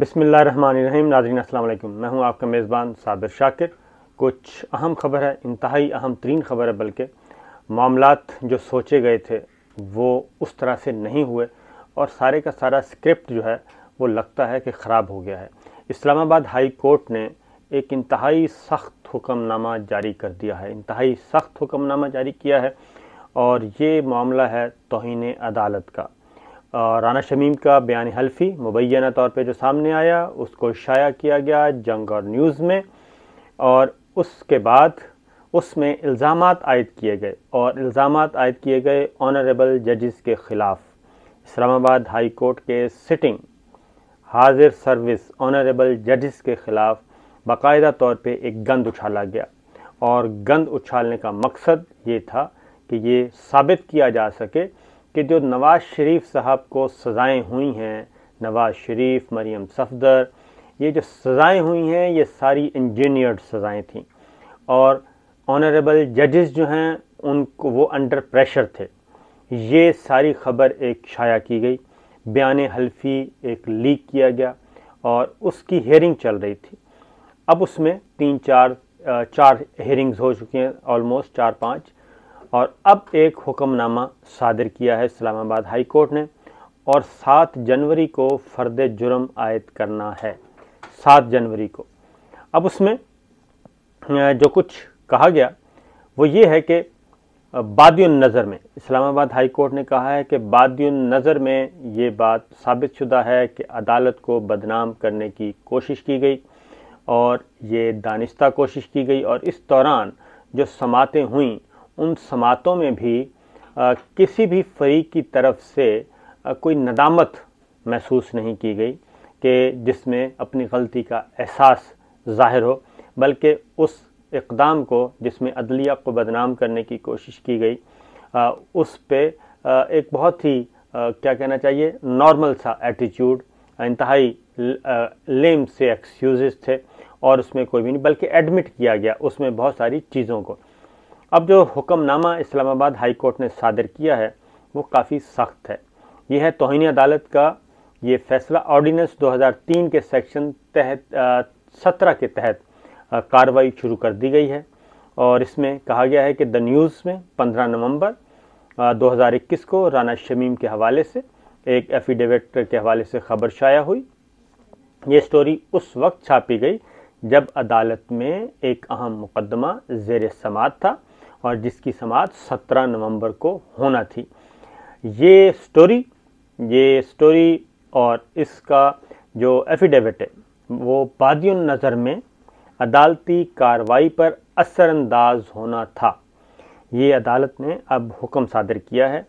बिसमिल्ल रहीम नाजरीन अल्लाम मैं हूं आपका मेज़बान साबिर शाकिर कुछ अहम खबर है इंतहाई अहम तरीन खबर है बल्कि मामला जो सोचे गए थे वो उस तरह से नहीं हुए और सारे का सारा स्क्रिप्ट जो है वो लगता है कि ख़राब हो गया है इस्लामाबाद हाई कोर्ट ने एक इंतहाई सख्त हुक्मनामा जारी कर दिया है इंतहाई सख्त हुक्मनामा जारी किया है और ये मामला है तोहन अदालत का राना शमीम का बयान हल्फी मुबैना तौर पर जो सामने आया उसको शाया किया गया जंग और न्यूज़ में और उसके बाद उसमें इल्ज़ाम आयद किए गए और इल्ज़ाम आयद किए गए ऑनरेबल जजेस के ख़िलाफ़ इस्लामाबाद हाई कोर्ट के सिटिंग हाजिर सर्विस ऑनरेबल जजेस के ख़िलाफ़ बाकायदा तौर पे एक गंद उछाला गया और गंद उछालने का मकसद ये था कि ये साबित किया जा सके कि जो नवाज़ शरीफ साहब को सज़ाएं हुई हैं नवाज़ शरीफ मरीम सफदर ये जो सज़ाएं हुई हैं ये सारी इंजीनियर्ड सज़ाएं थीं और ऑनरेबल जजेस जो हैं उनको वो अंडर प्रेशर थे ये सारी खबर एक शाया की गई बयान हल्फी एक लीक किया गया और उसकी हेयरिंग चल रही थी अब उसमें तीन चार चार हेयरिंग्स हो चुकी हैं ऑलमोस्ट चार पाँच और अब एक हुक्मनामा सादर किया है इस्लामाबाद हाई कोर्ट ने और सात जनवरी को फ़र्द जुर्म आयद करना है सात जनवरी को अब उसमें जो कुछ कहा गया वो ये है कि बादयुन नज़र में इस्लामाबाद हाई कोर्ट ने कहा है कि बादयुन नज़र में ये बात साबित शुदा है कि अदालत को बदनाम करने की कोशिश की गई और ये दानिश्ता कोशिश की गई और इस दौरान जो समातें हुई उन समातों में भी आ, किसी भी फरीक की तरफ से आ, कोई नदामत महसूस नहीं की गई कि जिसमें अपनी गलती का एहसास ज़ाहिर हो बल्कि उस इकदाम को जिसमें अदलिया को बदनाम करने की कोशिश की गई आ, उस पर एक बहुत ही क्या कहना चाहिए नॉर्मल सा एटीट्यूड इंतहाई लेम से एक्सक्यूज़ थे और उसमें कोई भी नहीं बल्कि एडमिट किया गया उसमें बहुत सारी चीज़ों को अब जो हुक्मनामा इस्लामाबाद हाई कोर्ट ने सादर किया है वो काफ़ी सख्त है यह है तोहनी अदालत का ये फैसला ऑर्डीनेंस 2003 के सेक्शन तहत सत्रह के तहत कार्रवाई शुरू कर दी गई है और इसमें कहा गया है कि द न्यूज़ में 15 नवंबर 2021 को राना शमीम के हवाले से एक एफिडेविट के हवाले से खबर शाया हुई ये स्टोरी उस वक्त छापी गई जब अदालत में एक अहम मुकदमा जेर समात था और जिसकी समाप्त 17 नवंबर को होना थी ये स्टोरी ये स्टोरी और इसका जो एफिडेविट है वो बादियों नज़र में अदालती कार्रवाई पर असरअंदाज होना था ये अदालत ने अब हुक्म सादर किया है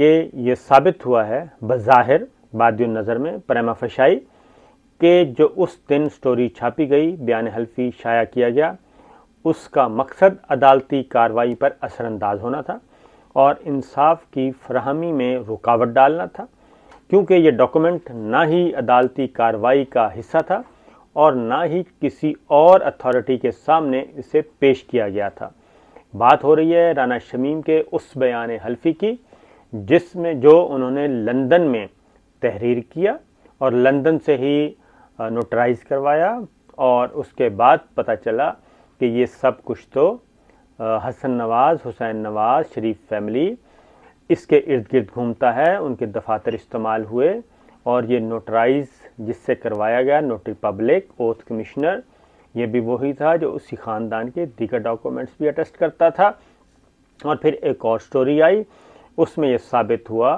कि ये साबित हुआ है बज़ाहिर बादियों नज़र में प्रेमा फशाई के जो उस दिन स्टोरी छापी गई बयान हल्फी शाया किया गया उसका मकसद अदालती कार्रवाई पर असरानंदाज होना था और इंसाफ की फरहमी में रुकावट डालना था क्योंकि ये डॉक्यूमेंट ना ही अदालती कार्रवाई का हिस्सा था और ना ही किसी और अथॉरिटी के सामने इसे पेश किया गया था बात हो रही है राना शमीम के उस बयान हल्फी की जिसमें जो उन्होंने लंदन में तहरीर किया और लंदन से ही नोटराइज करवाया और उसके बाद पता चला कि ये सब कुछ तो हसन नवाज़ हुसैन नवाज़ शरीफ फैमिली इसके इर्द गिर्द घूमता है उनके दफातर इस्तेमाल हुए और ये नोटराइज जिससे करवाया गया नोटरी पब्लिक ओथ कमिश्नर ये भी वही था जो उसी ख़ानदान के दीगर डॉक्यूमेंट्स भी अटेस्ट करता था और फिर एक और स्टोरी आई उसमें यह साबित हुआ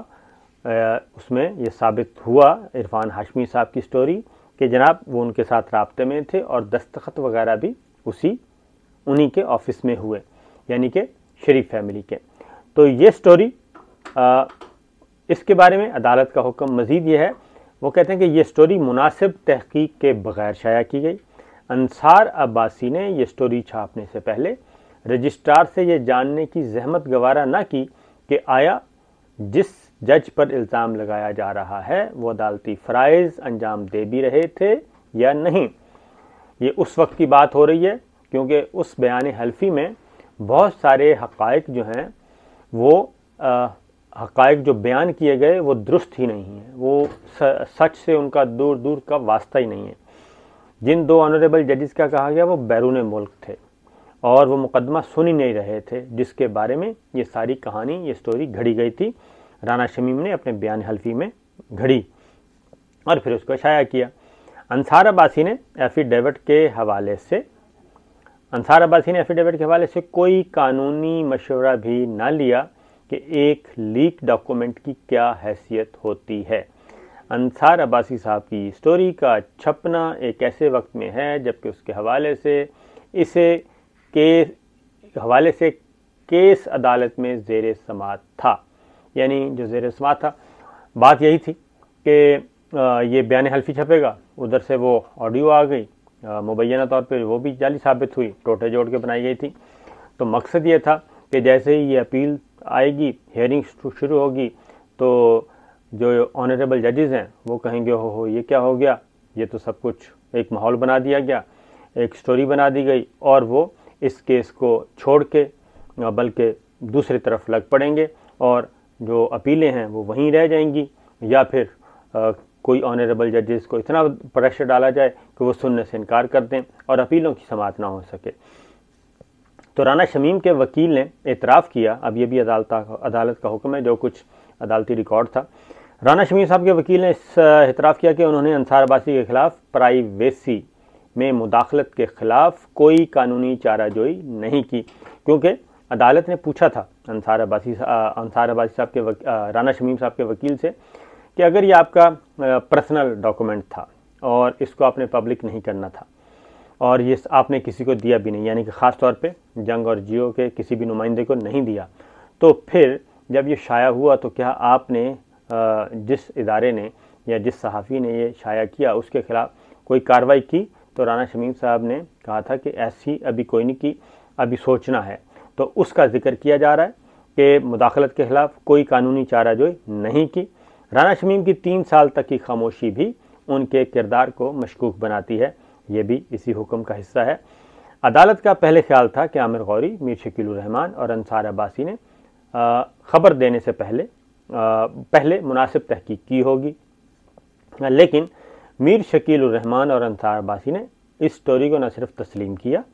उसमें यह साबित हुआ इरफान हाशमी साहब की स्टोरी कि जनाब वो उनके साथ रबते में थे और दस्तखत वगैरह भी उसी उन्हीं के ऑफिस में हुए यानी कि शरीफ फैमिली के तो ये स्टोरी आ, इसके बारे में अदालत का हुक्म मज़ीद ये है वो कहते हैं कि ये स्टोरी मुनासिब तहकीक के बग़ैर शाया की गई अनसार अब्बासी ने यह स्टोरी छापने से पहले रजिस्ट्रार से ये जानने की जहमत गवारा ना की कि आया जिस जज पर इल्ज़ाम लगाया जा रहा है वो अदालती फ़राइज़ अंजाम दे भी रहे थे या नहीं ये उस वक्त की बात हो रही है क्योंकि उस बयान हल्फी में बहुत सारे हकाइक जो हैं वो हक़ जो बयान किए गए वो दुरुस्त ही नहीं हैं वो सच से उनका दूर दूर का वास्ता ही नहीं है जिन दो ऑनरेबल जजेस का कहा गया वो बैरून मुल्क थे और वो मुकदमा सुन ही नहीं रहे थे जिसके बारे में ये सारी कहानी ये स्टोरी घड़ी गई थी राना शमीम ने अपने बयान हल्फी में घड़ी और फिर उसको शाया किया अंसार अबासी ने एफिडेविट के हवाले से अंसार अब्बासी ने एफिडेविट के हवाले से कोई कानूनी मशवरा भी ना लिया कि एक लीक डॉक्यूमेंट की क्या हैसियत होती है अंसार अब्बासी साहब की स्टोरी का छपना एक ऐसे वक्त में है जबकि उसके हवाले से इसे के हवाले से केस अदालत में जेर समात था यानी जो जेर समात था बात यही थी कि ये बयान हल्फी छपेगा उधर से वो ऑडियो आ गई मुबैना तौर पर वो भी जाली साबित हुई टोटे जोड़ के बनाई गई थी तो मकसद ये था कि जैसे ही ये अपील आएगी हेयरिंग शुरू होगी तो जो ऑनरेबल जजेस हैं वो कहेंगे हो हो ये क्या हो गया ये तो सब कुछ एक माहौल बना दिया गया एक स्टोरी बना दी गई और वो इस केस को छोड़ के बल्कि दूसरी तरफ लग पड़ेंगे और जो अपीलें हैं वो वहीं रह जाएंगी या फिर कोई ऑनरेबल जजेस को इतना प्रेशर डाला जाए कि वो सुनने से इनकार कर दें और अपीलों की समात ना हो सके तो राना शमीम के वकील ने एतराफ़ किया अब ये भी अदालत अदालत का हुक्म है जो कुछ अदालती रिकॉर्ड था राना शमीम साहब के वकील ने इस एतराफ़ किया कि उन्होंने अंसार अबासी के ख़िलाफ़ प्राइवेसी में मुदाखलत के ख़िलाफ़ कोई कानूनी चाराजोई नहीं की क्योंकि अदालत ने पूछा था अंसार अबासी अंसार अब्बासी साहब के वक, राना शमीम साहब के वकील से कि अगर ये आपका पर्सनल डॉक्यूमेंट था और इसको आपने पब्लिक नहीं करना था और ये आपने किसी को दिया भी नहीं यानी कि ख़ास तौर पे जंग और जियो के किसी भी नुमाइंदे को नहीं दिया तो फिर जब ये शाया हुआ तो क्या आपने जिस इदारे ने या जिस सहाफ़ी ने ये शाया किया उसके ख़िलाफ़ कोई कार्रवाई की तो राना शमीम साहब ने कहा था कि ऐसी अभी कोई नहीं की अभी सोचना है तो उसका जिक्र किया जा रहा है कि मुदाखलत के ख़िलाफ़ कोई कानूनी चाराजोई नहीं की राना शमीम की तीन साल तक की खामोशी भी उनके किरदार को मशकूक बनाती है ये भी इसी हुक्म का हिस्सा है अदालत का पहले ख्याल था कि आमिर गौरी मीर रहमान और अंसार अब्बासी ने ख़बर देने से पहले आ, पहले मुनासिब तहकीक की होगी लेकिन मीर रहमान और अंसार अब्बासी ने इस स्टोरी को न सिर्फ तस्लीम किया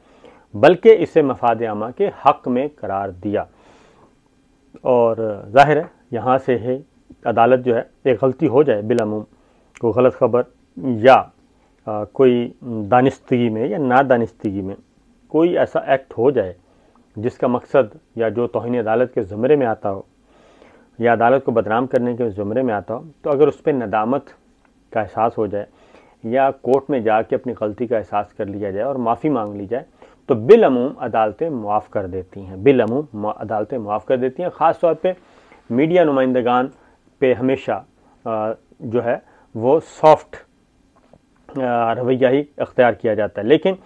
बल्कि इसे मफाद आमा के हक़ में करार दिया और ज़ाहिर है यहाँ से है अदालत जो है एक गलती हो जाए बिलामूम कोई गलत खबर या आ, कोई दानिस्तगी में या ना नादानिस्तगी में कोई ऐसा एक्ट हो जाए जिसका मकसद या जो तोहनी अदालत के ज़मरे में आता हो या अदालत को बदनाम करने के ज़मरे में आता हो तो अगर उस पर नदामत का एहसास हो जाए या कोर्ट में जा के अपनी गलती का एहसास कर लिया जाए और माफ़ी मांग ली जाए तो बिलमूम अदालतें माफ़ कर देती हैं बिलमूम अदालतें माफ़ कर देती हैं ख़ास तौर पर मीडिया नुमाइंदगान पे हमेशा जो है वो सॉफ्ट रवैया ही अख्तियार किया जाता है लेकिन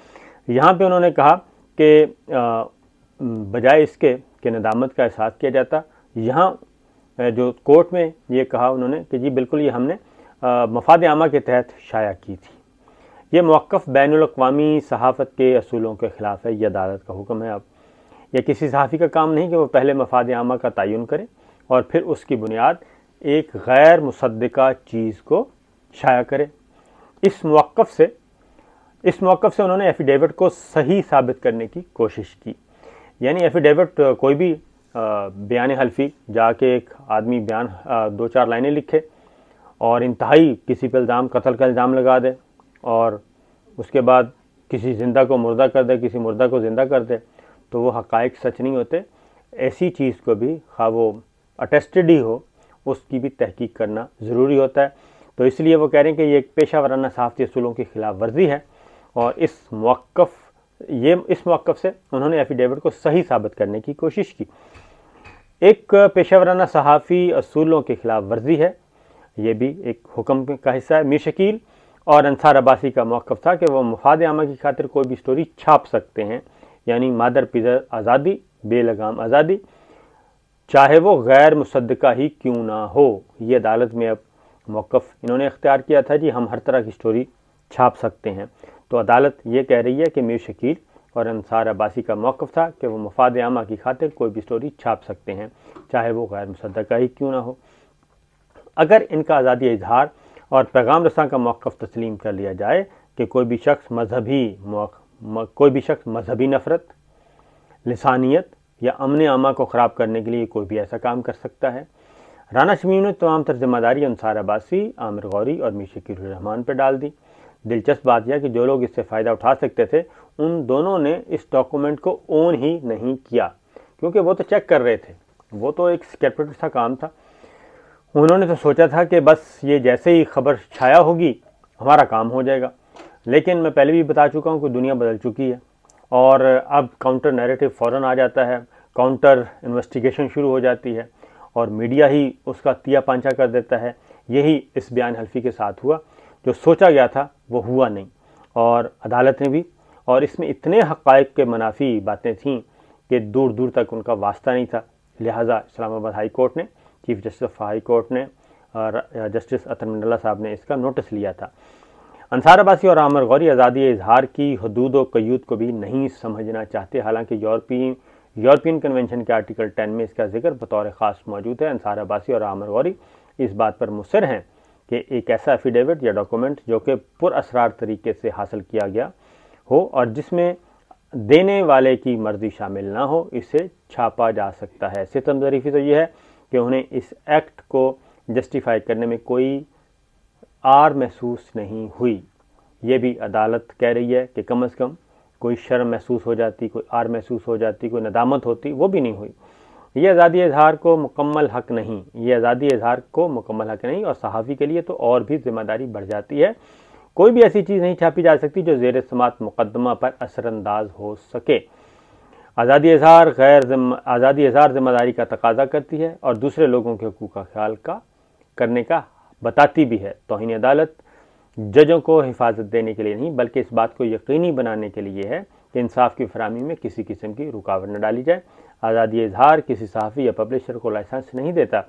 यहाँ पे उन्होंने कहा कि बजाय इसके कि नदामत का एहसास किया जाता यहाँ जो कोर्ट में ये कहा उन्होंने कि जी बिल्कुल ये हमने मफाद आमा के तहत शाया की थी ये मौक़ बैन अवी सहाफ़त के असूलों के ख़िलाफ़ है यह अदालत का हुक्म है अब यह किसी सहाफ़ी का काम नहीं कि वह पहले मफाद आमा का तयन करें और फिर उसकी बुनियाद एक गैर मुसदा चीज़ को शाया करे इस मौक़ से इस मौक़ से उन्होंने एफिडेविट को सही साबित करने की कोशिश की यानी एफिडेविट कोई भी बयान हल्फी जाके एक आदमी बयान दो चार लाइनें लिखे और इंतहाई किसी पर इल्ज़ाम कत्ल का इल्ज़ाम लगा दे और उसके बाद किसी ज़िंदा को मुर्दा कर दे किसी मुर्दा को ज़िंदा कर दे तो वो हक़ सच नहीं होते ऐसी चीज़ को भी खा वो अटेस्टेड ही हो उसकी भी तहकीक करना ज़रूरी होता है तो इसलिए वो कह रहे हैं कि ये एक पेशा वराना सहाफ़ती असूलों की खिलाफ वर्जी है और इस मौक़ ये इस मौक़ से उन्होंने एफिडेविट को सही साबित करने की कोशिश की एक पेशा वराना सहाफ़ी असूलों की खिलाफ वर्जी है ये भी एक हुक्म का हिस्सा है मीर शकील और अंसार अब्बासी का मौक़ था कि वह मुफाद आमा की खातिर कोई भी स्टोरी छाप सकते हैं यानी मादर पिज़र आज़ादी बेलगाम आज़ादी चाहे वो गैर मुसदा ही क्यों ना हो ये अदालत में अब मौक़ इन्होंने इख्तियार किया था कि हम हर तरह की स्टोरी छाप सकते हैं तो अदालत ये कह रही है कि मीर शकील और अंसार अब्बासी का मौक़ था कि वो मफाद आमा की खातिर कोई भी स्टोरी छाप सकते हैं चाहे वो गैर मुसदा ही क्यों ना हो अगर इनका आज़ादी इजहार और पैगाम रसा का मौक़ तस्लीम कर लिया जाए कि कोई भी शख्स मजहबी कोई भी शख्स मजहबी नफ़रत लसानियत या अमन आमा को ख़राब करने के लिए कोई भी ऐसा काम कर सकता है राना शमीम ने तमाम तर जिम्मेदारी अनसार अब्बासी आमिर गौरी और शकीर रहमान पर डाल दी दिलचस्प बात यह कि जो लोग इससे फ़ायदा उठा सकते थे उन दोनों ने इस डॉक्यूमेंट को ओन ही नहीं किया क्योंकि वो तो चेक कर रहे थे वो तो एक सिक्योरिटी सा काम था उन्होंने तो सोचा था कि बस ये जैसे ही खबर छाया होगी हमारा काम हो जाएगा लेकिन मैं पहले भी बता चुका हूँ कि दुनिया बदल चुकी है और अब काउंटर नैरेटिव फ़ौरन आ जाता है काउंटर इन्वेस्टिगेशन शुरू हो जाती है और मीडिया ही उसका तिया पांचा कर देता है यही इस बयान हल्फी के साथ हुआ जो सोचा गया था वो हुआ नहीं और अदालत ने भी और इसमें इतने हक़ के मुनाफी बातें थीं कि दूर दूर तक उनका वास्ता नहीं था लिहाजा इस्लामाबाद हाई कोर्ट ने chief justice of high court ने जस्टिस अतन मंडला साहब ने इसका नोटिस लिया था अंसार और आमर गौरी आज़ादी इजहार की हदूद व कयूद को भी नहीं समझना चाहते हालांकि यूरोपी यूरोपियन कन्वेंशन के आर्टिकल 10 में इसका जिक्र बतौर ख़ास मौजूद है अंसार अबासी और आमर गौरी इस बात पर मुसर हैं कि एक ऐसा एफिडेविट या डॉक्यूमेंट जो कि पुरसरार तरीके से हासिल किया गया हो और जिसमें देने वाले की मर्जी शामिल ना हो इसे छापा जा सकता है सितम तरीफी तो यह है कि उन्हें इस एक्ट को जस्टिफाई करने में कोई आर महसूस नहीं हुई ये भी अदालत कह रही है कि कम अज़ कम कोई शर्म महसूस हो जाती कोई आर महसूस हो जाती कोई नदामत होती वो भी नहीं हुई ये आज़ादी इजहार को मुकम्मल हक नहीं ये आज़ादी इजहार को मुकम्मल हक नहीं और सहाफ़ी के लिए तो और भी जिम्मेदारी बढ़ जाती है कोई भी ऐसी चीज़ नहीं छापी जा सकती जो जेर समात मुकदमा पर असरानंदाज हो सके आज़ादी इजहार गैर आज़ादी इजहार जिम्मेदारी का तकाजा करती है और दूसरे लोगों के हकूक़ का ख्याल का करने का बताती भी है तोहनी अदालत जजों को हिफाजत देने के लिए नहीं बल्कि इस बात को यकीनी बनाने के लिए है कि इंसाफ की फरहमी में किसी किस्म की रुकावट न डाली जाए आज़ादी इजहार किसी सहाफ़ी या पब्लिशर को लाइसेंस नहीं देता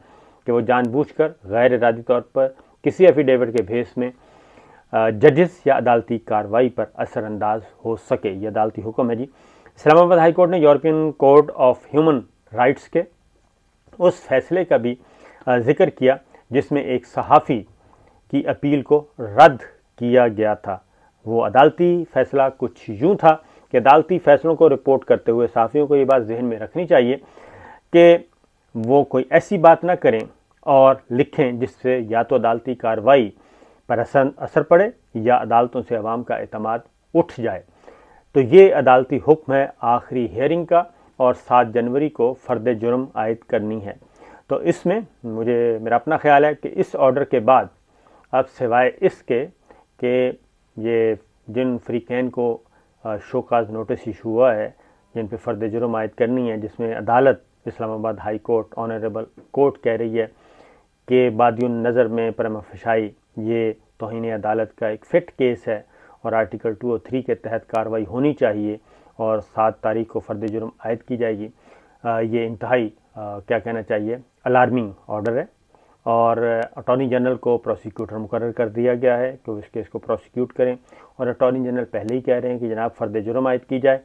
कि वो जानबूझकर गैर इरादी तौर पर किसी एफिडेविट के भेस में जजस या अदालती कार्रवाई पर असरानंदाज हो सके ये अदालती हुक्म है जी इस्लामाबाद हाई कोर्ट ने European court of human rights के उस फैसले का भी जिक्र किया जिसमें एक सहाफ़ी की अपील को रद्द किया गया था वो अदालती फ़ैसला कुछ यूँ था कि अदालती फ़ैसलों को रिपोर्ट करते हुए सहाफ़ियों को ये बात जहन में रखनी चाहिए कि वो कोई ऐसी बात ना करें और लिखें जिससे या तो अदालती कार्रवाई पर असर असर पड़े या अदालतों से आवाम का अतमाद उठ जाए तो ये अदालती हुक्म है आखिरी हेयरिंग का और सात जनवरी को फर्द जुर्म आयद करनी है तो इसमें मुझे मेरा अपना ख्याल है कि इस ऑर्डर के बाद अब सिवाय इसके कि ये जिन फ्रीकैन को शोकाज नोटिस इशू हुआ है जिन पर फर्द जुर्म आयद करनी है जिसमें अदालत Islamabad high court honourable court कह रही है कि बादयुन नज़र में परमफशाई ये तोहन अदालत का एक फिट केस है और आर्टिकल टू और थ्री के तहत कार्रवाई होनी चाहिए और सात तारीख को फर्द जुर्म आयद की जाएगी आ, ये इंतहाई क्या कहना चाहिए अलार्मिंग ऑर्डर है और अटॉर्नी जनरल को प्रोसिक्यूटर मुकर कर दिया गया है कि उस इस केस को प्रोसिक्यूट करें और अटॉर्नी जनरल पहले ही कह रहे हैं कि जनाब फ़र्द जुर्म आयद की जाए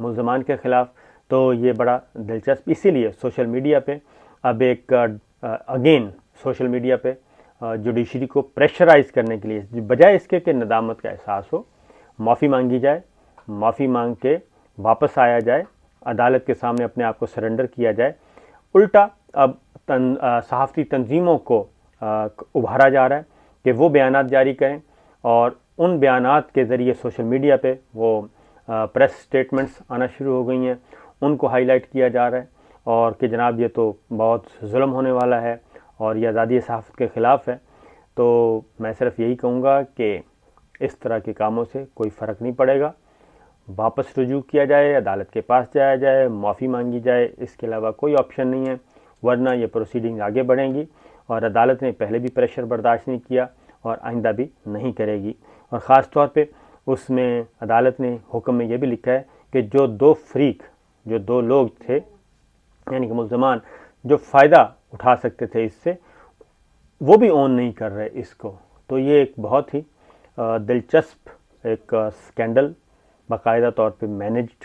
मुलजमान के ख़िलाफ़ तो ये बड़ा दिलचस्प इसीलिए सोशल मीडिया पे अब एक अगेन सोशल मीडिया पे जुडिशरी को प्रेशराइज करने के लिए बजाय इसके कि नदामत का एहसास हो माफ़ी मांगी जाए माफ़ी मांग के वापस आया जाए अदालत के सामने अपने आप को सरेंडर किया जाए उल्टा अब तन सहाफ़ती तंजीमों को आ, उभारा जा रहा है कि वो बयान जारी करें और उन बयान के ज़रिए सोशल मीडिया पर वो आ, प्रेस स्टेटमेंट्स आना शुरू हो गई हैं उनको हाईलाइट किया जा रहा है और कि जनाब ये तो बहुत म होने वाला है और ये आज़ादी सहाफ़त के ख़िलाफ़ है तो मैं सिर्फ यही कहूँगा कि इस तरह के कामों से कोई फ़र्क नहीं पड़ेगा वापस रजू किया जाए अदालत के पास जाया जाए माफ़ी मांगी जाए इसके अलावा कोई ऑप्शन नहीं है वरना ये प्रोसीडिंग आगे बढ़ेंगी और अदालत ने पहले भी प्रेशर बर्दाश्त नहीं किया और आइंदा भी नहीं करेगी और ख़ास तौर पर उसमें अदालत ने हुक्म में यह भी लिखा है कि जो दो फ्रीक जो दो लोग थे यानी कि मुलजमान जो फ़ायदा उठा सकते थे इससे वो भी ऑन नहीं कर रहे इसको तो ये एक बहुत ही दिलचस्प एक स्कैंडल बाकायदा तौर पे मैनेज्ड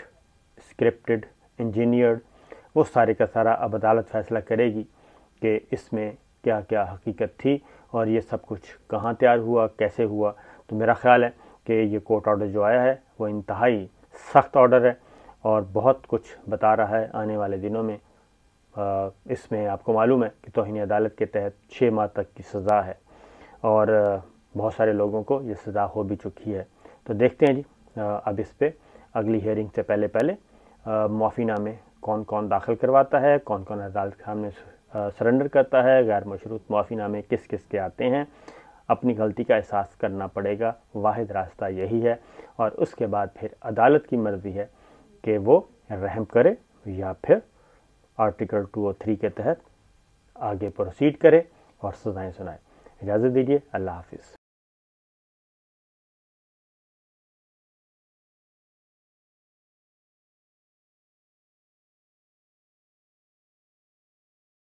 स्क्रिप्टेड इंजीनियर्ड वो सारे का सारा अब अदालत फैसला करेगी कि इसमें क्या क्या हकीकत थी और ये सब कुछ कहाँ तैयार हुआ कैसे हुआ तो मेरा ख्याल है कि ये कोर्ट ऑर्डर जो आया है वो इंतहाई सख्त ऑर्डर है और बहुत कुछ बता रहा है आने वाले दिनों में इसमें आपको मालूम है कि तोहनी अदालत के तहत छः माह तक की सज़ा है और बहुत सारे लोगों को ये सज़ा हो भी चुकी है तो देखते हैं जी अब इस पर अगली हेयरिंग से पहले पहले माफीना में कौन कौन दाखिल करवाता है कौन कौन अदालत के सामने सरेंडर करता है गैर मशरूत माफ़ीनामे किस किस के आते हैं अपनी गलती का एहसास करना पड़ेगा वाहिद रास्ता यही है और उसके बाद फिर अदालत की मर्ज़ी है कि वो रहम करे या फिर आर्टिकल टू और थ्री के तहत आगे प्रोसीड करे और सजाएं सुनाए इजाज़त दीजिए अल्लाह हाफिज़